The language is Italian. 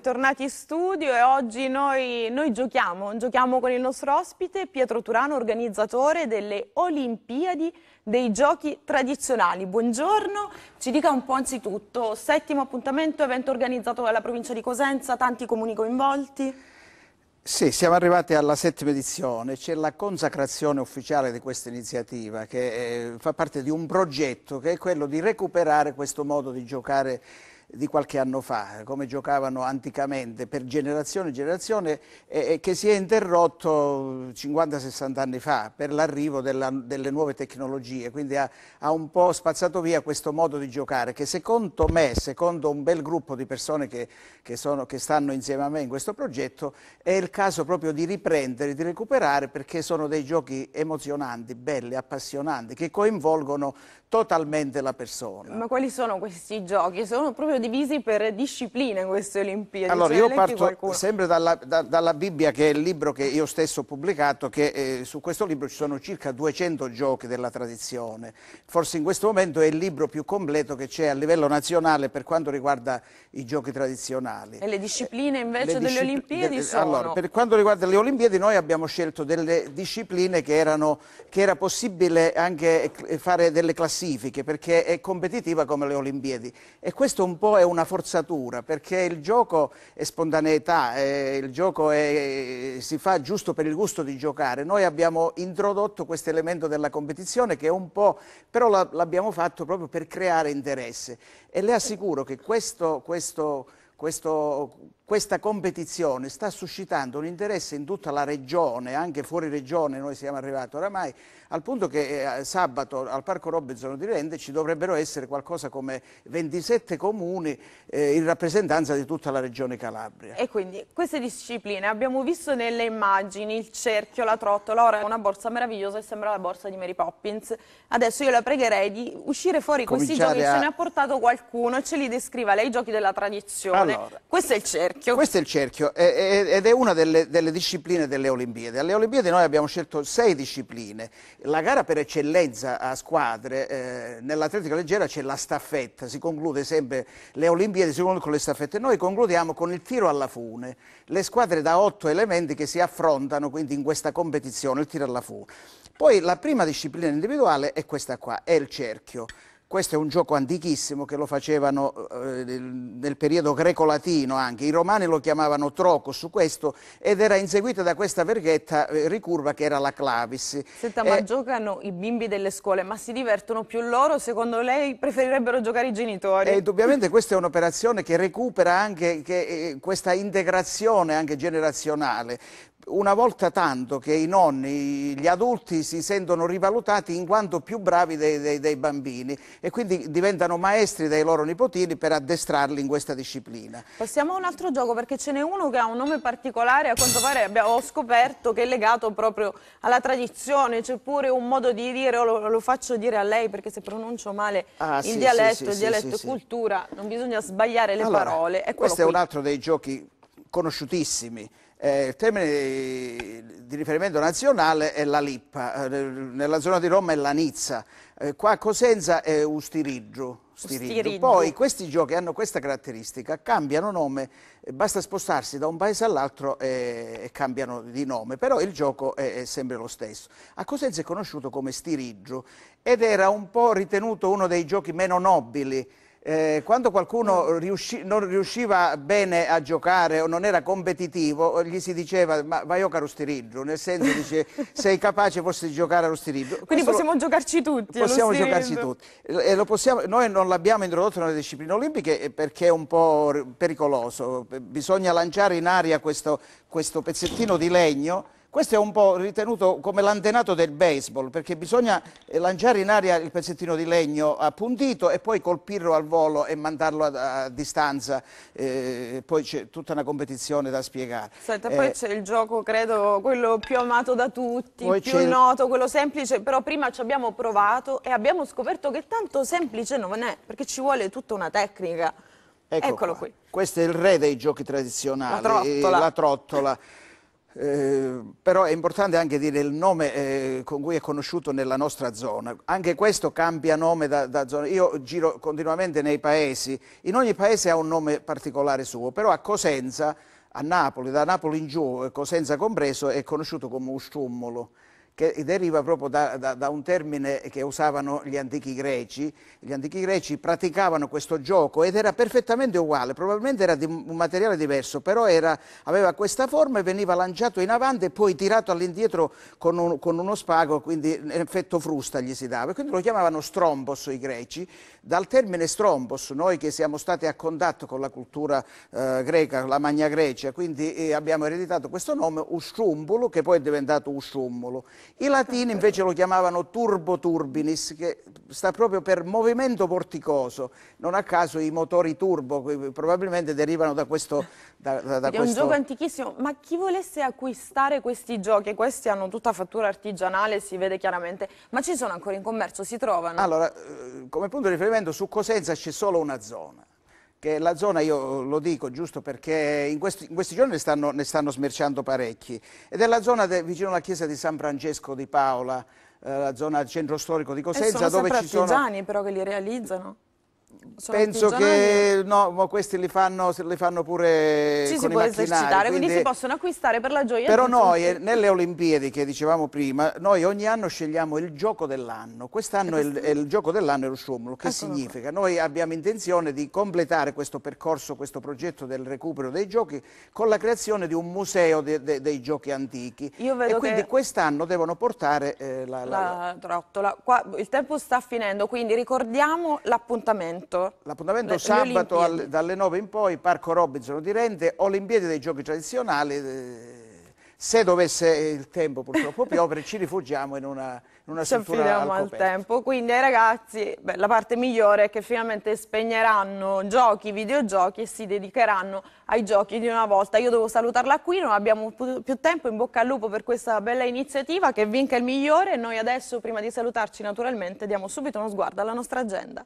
tornati in studio e oggi noi, noi, giochiamo, giochiamo con il nostro ospite Pietro Turano, organizzatore delle Olimpiadi dei giochi tradizionali. Buongiorno, ci dica un po' anzitutto, settimo appuntamento, evento organizzato dalla provincia di Cosenza, tanti comuni coinvolti? Sì, siamo arrivati alla settima edizione, c'è la consacrazione ufficiale di questa iniziativa che eh, fa parte di un progetto che è quello di recuperare questo modo di giocare di qualche anno fa, come giocavano anticamente per generazione e generazione, eh, che si è interrotto 50-60 anni fa per l'arrivo delle nuove tecnologie, quindi ha, ha, un po' spazzato via questo modo di giocare che secondo me, secondo un bel gruppo di persone che, che, sono, che stanno insieme a me in questo progetto, è il caso proprio di riprendere, di recuperare perché sono dei giochi emozionanti, belli, appassionanti, che coinvolgono totalmente la persona. Ma quali sono questi giochi? Sono proprio divisi per discipline queste Olimpiadi. Allora, cioè io parto sempre dalla, da, dalla, Bibbia, che è il libro che io stesso ho pubblicato, che eh, su questo libro ci sono circa 200 giochi della tradizione. Forse in questo momento è il libro più completo che c'è a livello nazionale per quanto riguarda i giochi tradizionali. E le discipline eh, invece le delle discipl Olimpiadi de eh, sono? Allora, per quanto riguarda le Olimpiadi noi abbiamo scelto delle discipline che, erano, che era possibile anche eh, fare delle classifiche, perché è competitiva come le Olimpiadi. E questo un po' è una forzatura, perché il gioco è spontaneità, eh, il gioco è, si fa giusto per il gusto di giocare. Noi abbiamo introdotto questo elemento della competizione che è un po', però l'abbiamo fatto proprio per creare interesse. E le assicuro che questo, questo, questo questa competizione sta suscitando un interesse in tutta la regione, anche fuori regione noi siamo arrivati oramai, al punto che eh, sabato al Parco Robinson di Rende ci dovrebbero essere qualcosa come 27 comuni eh, in rappresentanza di tutta la regione Calabria. E quindi queste discipline abbiamo visto nelle immagini, il cerchio, la trottola, ora è una borsa meravigliosa e sembra la borsa di Mary Poppins. Adesso io la pregherei di uscire fuori Cominciare questi giochi, a... se ne ha portato qualcuno e ce li descriva lei i giochi della tradizione. Allora. Questo è il cerchio cerchio. Questo è il cerchio ed è una delle, delle, discipline delle Olimpiadi. Alle Olimpiadi noi abbiamo scelto sei discipline. La gara per eccellenza a squadre, eh, nell'atletica leggera c'è la staffetta, si conclude sempre, le Olimpiadi si concludono con le staffette. Noi concludiamo con il tiro alla fune, le squadre da otto elementi che si affrontano quindi in questa competizione, il tiro alla fune. Poi la prima disciplina individuale è questa qua, è il cerchio. Questo è un gioco antichissimo che lo facevano eh, nel periodo greco-latino anche, i romani lo chiamavano troco su questo ed era inseguita da questa verghetta eh, ricurva che era la clavis. Senta, e... ma eh, giocano i bimbi delle scuole, ma si divertono più loro? Secondo lei preferirebbero giocare i genitori? E indubbiamente questa è un'operazione che recupera anche che, eh, questa integrazione anche generazionale, una volta tanto che i nonni, gli adulti si sentono rivalutati in quanto più bravi dei, dei, dei, bambini e quindi diventano maestri dei loro nipotini per addestrarli in questa disciplina. Passiamo a un altro gioco perché ce n'è uno che ha un nome particolare, a quanto pare abbiamo scoperto che è legato proprio alla tradizione, c'è pure un modo di dire, lo, lo, faccio dire a lei perché se pronuncio male ah, il sì, dialetto, sì, sì, il dialetto è cultura, non bisogna sbagliare le allora, parole. È questo qui. è un altro dei giochi conosciutissimi eh, il termine di riferimento nazionale è la Lippa, eh, nella zona di Roma è la Nizza, eh, qua a Cosenza è Ustiriggio. Stiriggio. Poi questi giochi hanno questa caratteristica, cambiano nome, eh, basta spostarsi da un paese all'altro e, cambiano di nome, però il gioco è, è sempre lo stesso. A Cosenza è conosciuto come Stiriggio ed era un po' ritenuto uno dei giochi meno nobili eh, quando qualcuno riusci non riusciva bene a giocare o non era competitivo, gli si diceva ma vai io caro stiriggio, nel senso dice sei capace forse di giocare allo stiriggio. Quindi Questo possiamo lo... giocarci tutti. Possiamo giocarci tutti. Possiamo... noi non l'abbiamo introdotto nelle discipline olimpiche eh, perché è un po' pericoloso, bisogna lanciare in aria questo, questo pezzettino di legno questo è un po' ritenuto come l'antenato del baseball, perché bisogna eh, lanciare in aria il pezzettino di legno appuntito e poi colpirlo al volo e mandarlo a, a distanza. Eh, poi c'è tutta una competizione da spiegare. Senta, eh, poi c'è il gioco, credo, quello più amato da tutti, più noto, quello semplice, però prima ci abbiamo provato e abbiamo scoperto che tanto semplice non è, perché ci vuole tutta una tecnica. Ecco Eccolo qua. qui. Questo è il re dei giochi tradizionali, la trottola. La trottola. Eh, però è importante anche dire il nome eh, con cui è conosciuto nella nostra zona. Anche questo cambia nome da, da, zona. Io giro continuamente nei paesi, in ogni paese ha un nome particolare suo, però a Cosenza, a Napoli, da Napoli in giù, Cosenza compreso, è conosciuto come Ustummolo che deriva proprio da, da, da, un termine che usavano gli antichi greci. Gli antichi greci praticavano questo gioco ed era perfettamente uguale, probabilmente era di un materiale diverso, però era, aveva questa forma e veniva lanciato in avanti e poi tirato all'indietro con, un, con uno spago, quindi effetto frusta gli si dava. Quindi lo chiamavano strombos i greci. Dal termine strombos, noi che siamo stati a contatto con la cultura eh, greca, la Magna Grecia, quindi eh, abbiamo ereditato questo nome, usciumbulo, che poi è diventato usciumulo. I latini invece lo chiamavano turbo turbinis, che sta proprio per movimento porticoso. Non a caso i motori turbo probabilmente derivano da questo... Da, da, da È questo... un gioco antichissimo, ma chi volesse acquistare questi giochi, questi hanno tutta fattura artigianale, si vede chiaramente, ma ci sono ancora in commercio, si trovano? Allora, eh, come punto di riferimento su Cosenza c'è solo una zona che la zona, io lo dico giusto perché in questi, in questi giorni ne stanno, ne stanno, smerciando parecchi, ed è la zona de, vicino alla chiesa di San Francesco di Paola, eh, la zona centro storico di eh, Cosenza. dove ci sono artigiani però che li realizzano. Sono Penso che eh. no, ma questi li fanno, li fanno pure Ci si può esercitare, quindi, quindi, si possono acquistare per la gioia. Però noi, tutti. Eh, nelle Olimpiadi che dicevamo prima, noi ogni anno scegliamo il gioco dell'anno. Quest'anno il, il, gioco dell'anno è lo Shumlo. Che ecco significa? Noi abbiamo intenzione di completare questo percorso, questo progetto del recupero dei giochi con la creazione di un museo de, de, dei giochi antichi. e quindi quest'anno devono portare eh, la, la, la trottola. Qua, il tempo sta finendo, quindi ricordiamo l'appuntamento l'appuntamento? L'appuntamento sabato al, dalle 9 in poi, Parco Robinson di Rente, Olimpiadi dei Giochi Tradizionali. Eh, se dovesse il tempo purtroppo piovere ci rifugiamo in una, in una ci affidiamo al, al tempo quindi ai ragazzi beh, la parte migliore è che finalmente spegneranno giochi, videogiochi e si dedicheranno ai giochi di una volta io devo salutarla qui, non abbiamo più tempo in bocca al lupo per questa bella iniziativa che vinca il migliore noi adesso prima di salutarci naturalmente diamo subito uno sguardo alla nostra agenda